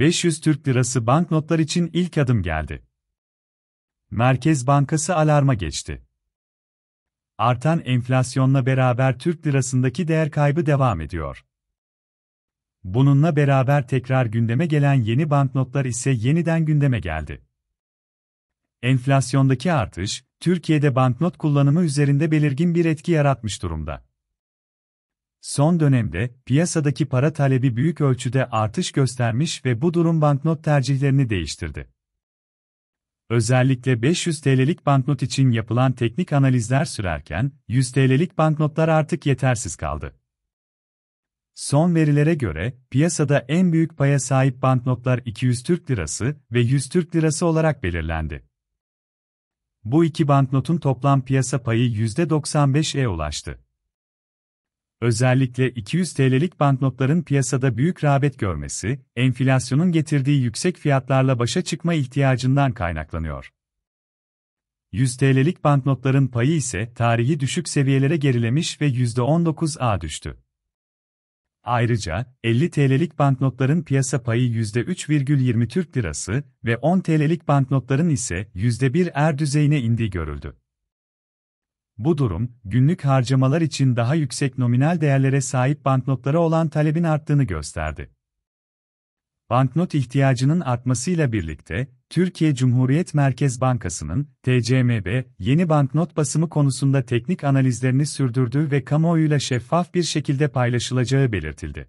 500 Türk lirası banknotlar için ilk adım geldi. Merkez Bankası alarma geçti. Artan enflasyonla beraber Türk lirasındaki değer kaybı devam ediyor. Bununla beraber tekrar gündeme gelen yeni banknotlar ise yeniden gündeme geldi. Enflasyondaki artış, Türkiye'de banknot kullanımı üzerinde belirgin bir etki yaratmış durumda. Son dönemde piyasadaki para talebi büyük ölçüde artış göstermiş ve bu durum banknot tercihlerini değiştirdi. Özellikle 500 TL'lik banknot için yapılan teknik analizler sürerken 100 TL'lik banknotlar artık yetersiz kaldı. Son verilere göre piyasada en büyük paya sahip banknotlar 200 Türk Lirası ve 100 Türk Lirası olarak belirlendi. Bu iki banknotun toplam piyasa payı %95'e e ulaştı. Özellikle 200 TL'lik banknotların piyasada büyük rağbet görmesi, enflasyonun getirdiği yüksek fiyatlarla başa çıkma ihtiyacından kaynaklanıyor. 100 TL'lik banknotların payı ise tarihi düşük seviyelere gerilemiş ve %19'a düştü. Ayrıca 50 TL'lik banknotların piyasa payı %3,20 Türk Lirası ve 10 TL'lik banknotların ise %1 er düzeyine indiği görüldü. Bu durum, günlük harcamalar için daha yüksek nominal değerlere sahip banknotlara olan talebin arttığını gösterdi. Banknot ihtiyacının artmasıyla birlikte, Türkiye Cumhuriyet Merkez Bankası'nın TCMB yeni banknot basımı konusunda teknik analizlerini sürdürdüğü ve kamuoyuyla şeffaf bir şekilde paylaşılacağı belirtildi.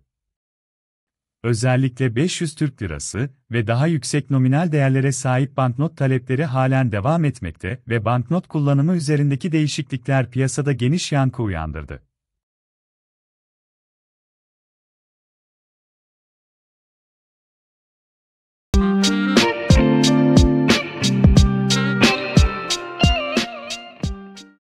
Özellikle 500 Türk Lirası ve daha yüksek nominal değerlere sahip banknot talepleri halen devam etmekte ve banknot kullanımı üzerindeki değişiklikler piyasada geniş yankı uyandırdı.